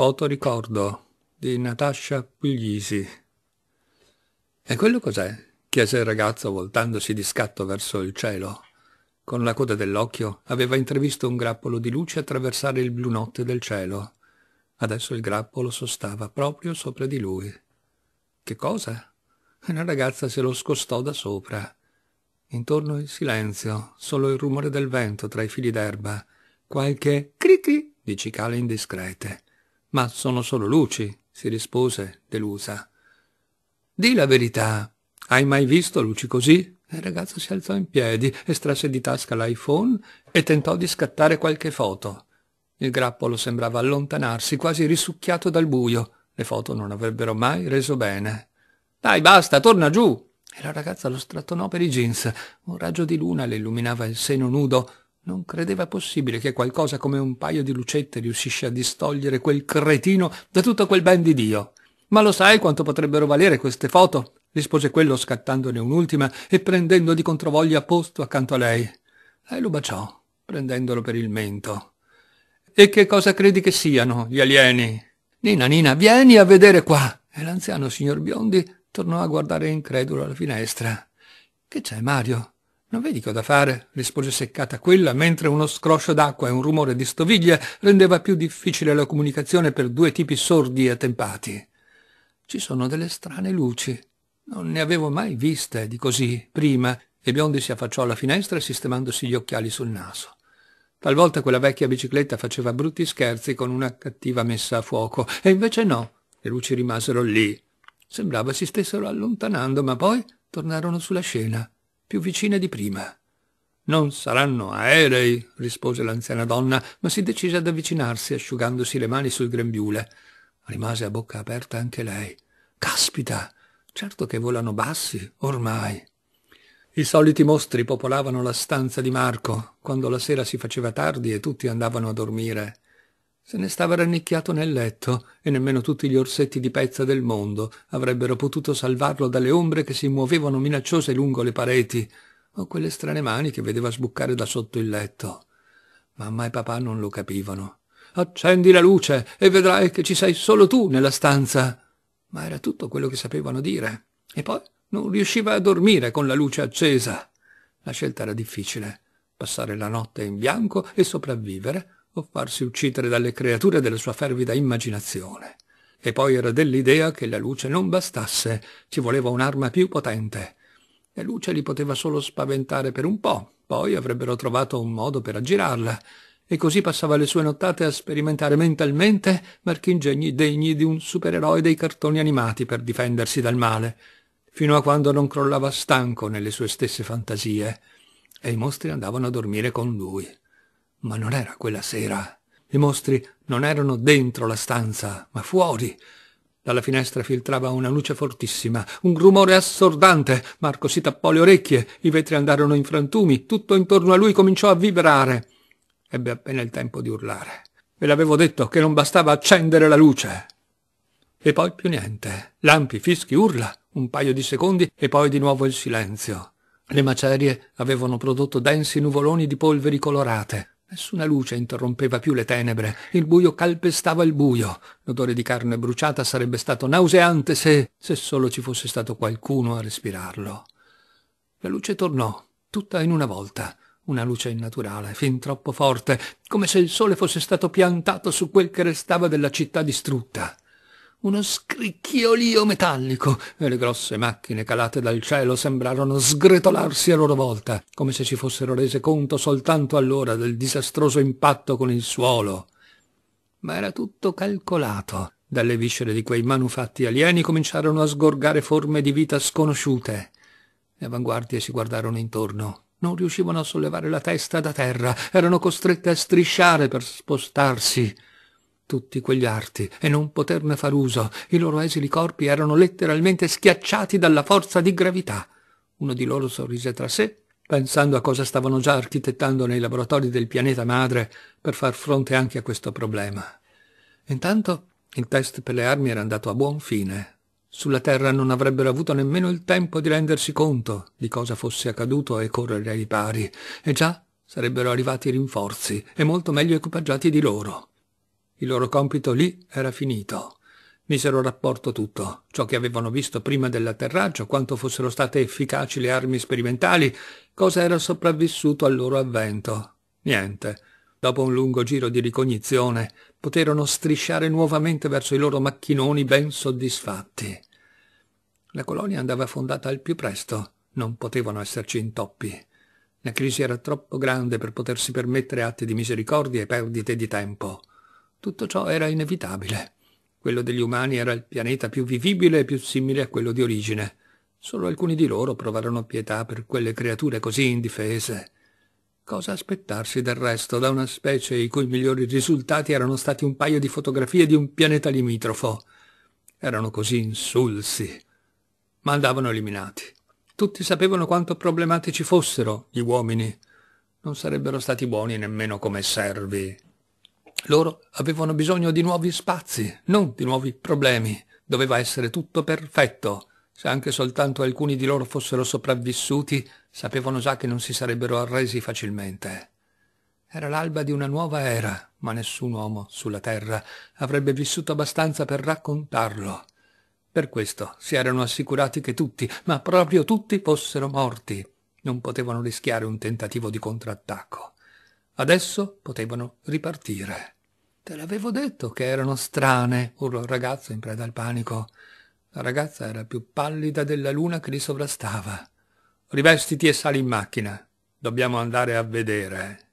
Fotoricordo di Natascia Puglisi. E quello cos'è? chiese il ragazzo voltandosi di scatto verso il cielo. Con la coda dell'occhio aveva intravisto un grappolo di luce attraversare il blu notte del cielo. Adesso il grappolo sostava proprio sopra di lui. Che cosa? La ragazza se lo scostò da sopra. Intorno il silenzio, solo il rumore del vento tra i fili d'erba, qualche cri-cri di cicale indiscrete. Ma sono solo luci, si rispose, delusa. Di la verità, hai mai visto luci così? Il ragazzo si alzò in piedi, estrasse di tasca l'iPhone e tentò di scattare qualche foto. Il grappolo sembrava allontanarsi, quasi risucchiato dal buio. Le foto non avrebbero mai reso bene. Dai, basta, torna giù! E la ragazza lo strattonò per i jeans. Un raggio di luna le illuminava il seno nudo. Non credeva possibile che qualcosa come un paio di lucette riuscisse a distogliere quel cretino da tutto quel ben di Dio. Ma lo sai quanto potrebbero valere queste foto? rispose quello scattandone un'ultima e prendendo di controvoglia posto accanto a lei. Lei lo baciò, prendendolo per il mento. E che cosa credi che siano gli alieni? Nina, Nina, vieni a vedere qua! E l'anziano signor Biondi tornò a guardare incredulo alla finestra. Che c'è, Mario? Non vedi che ho da fare? rispose seccata quella, mentre uno scroscio d'acqua e un rumore di stoviglie rendeva più difficile la comunicazione per due tipi sordi e attempati. Ci sono delle strane luci. Non ne avevo mai viste di così prima, e Biondi si affacciò alla finestra sistemandosi gli occhiali sul naso. Talvolta quella vecchia bicicletta faceva brutti scherzi con una cattiva messa a fuoco, e invece no, le luci rimasero lì. Sembrava si stessero allontanando, ma poi tornarono sulla scena più vicine di prima. Non saranno aerei, rispose l'anziana donna, ma si decise ad avvicinarsi, asciugandosi le mani sul grembiule. Rimase a bocca aperta anche lei. Caspita! Certo che volano bassi, ormai. I soliti mostri popolavano la stanza di Marco, quando la sera si faceva tardi e tutti andavano a dormire. Se ne stava rannicchiato nel letto e nemmeno tutti gli orsetti di pezza del mondo avrebbero potuto salvarlo dalle ombre che si muovevano minacciose lungo le pareti o quelle strane mani che vedeva sbucare da sotto il letto. Mamma e papà non lo capivano. Accendi la luce e vedrai che ci sei solo tu nella stanza. Ma era tutto quello che sapevano dire. E poi non riusciva a dormire con la luce accesa. La scelta era difficile. Passare la notte in bianco e sopravvivere o farsi uccidere dalle creature della sua fervida immaginazione. E poi era dell'idea che la luce non bastasse, ci voleva un'arma più potente. La luce li poteva solo spaventare per un po', poi avrebbero trovato un modo per aggirarla, e così passava le sue nottate a sperimentare mentalmente marchingegni degni di un supereroe dei cartoni animati per difendersi dal male, fino a quando non crollava stanco nelle sue stesse fantasie, e i mostri andavano a dormire con lui. Ma non era quella sera. I mostri non erano dentro la stanza, ma fuori. Dalla finestra filtrava una luce fortissima, un rumore assordante. Marco si tappò le orecchie, i vetri andarono in frantumi, tutto intorno a lui cominciò a vibrare. Ebbe appena il tempo di urlare. Ve l'avevo detto che non bastava accendere la luce. E poi più niente. Lampi, fischi, urla, un paio di secondi e poi di nuovo il silenzio. Le macerie avevano prodotto densi nuvoloni di polveri colorate. Nessuna luce interrompeva più le tenebre, il buio calpestava il buio. L'odore di carne bruciata sarebbe stato nauseante se, se solo ci fosse stato qualcuno a respirarlo. La luce tornò, tutta in una volta, una luce innaturale, fin troppo forte, come se il sole fosse stato piantato su quel che restava della città distrutta uno scricchiolio metallico e le grosse macchine calate dal cielo sembrarono sgretolarsi a loro volta, come se ci fossero rese conto soltanto allora del disastroso impatto con il suolo. Ma era tutto calcolato. Dalle viscere di quei manufatti alieni cominciarono a sgorgare forme di vita sconosciute. Le avanguardie si guardarono intorno. Non riuscivano a sollevare la testa da terra, erano costrette a strisciare per spostarsi tutti quegli arti e non poterne far uso. I loro esili corpi erano letteralmente schiacciati dalla forza di gravità. Uno di loro sorrise tra sé, pensando a cosa stavano già architettando nei laboratori del pianeta madre per far fronte anche a questo problema. Intanto il test per le armi era andato a buon fine. Sulla Terra non avrebbero avuto nemmeno il tempo di rendersi conto di cosa fosse accaduto e correre ai ripari, e già sarebbero arrivati rinforzi e molto meglio equipaggiati di loro. Il loro compito lì era finito. Misero a rapporto tutto, ciò che avevano visto prima dell'atterraggio, quanto fossero state efficaci le armi sperimentali, cosa era sopravvissuto al loro avvento. Niente. Dopo un lungo giro di ricognizione, poterono strisciare nuovamente verso i loro macchinoni ben soddisfatti. La colonia andava fondata al più presto, non potevano esserci intoppi. La crisi era troppo grande per potersi permettere atti di misericordia e perdite di tempo. Tutto ciò era inevitabile. Quello degli umani era il pianeta più vivibile e più simile a quello di origine. Solo alcuni di loro provarono pietà per quelle creature così indifese. Cosa aspettarsi del resto da una specie i cui migliori risultati erano stati un paio di fotografie di un pianeta limitrofo? Erano così insulsi. Ma andavano eliminati. Tutti sapevano quanto problematici fossero gli uomini. Non sarebbero stati buoni nemmeno come servi. Loro avevano bisogno di nuovi spazi, non di nuovi problemi. Doveva essere tutto perfetto. Se anche soltanto alcuni di loro fossero sopravvissuti, sapevano già che non si sarebbero arresi facilmente. Era l'alba di una nuova era, ma nessun uomo sulla Terra avrebbe vissuto abbastanza per raccontarlo. Per questo si erano assicurati che tutti, ma proprio tutti, fossero morti. Non potevano rischiare un tentativo di contrattacco. Adesso potevano ripartire. Te l'avevo detto che erano strane, urlò il ragazzo in preda al panico. La ragazza era più pallida della luna che li sovrastava. Rivestiti e sali in macchina. Dobbiamo andare a vedere.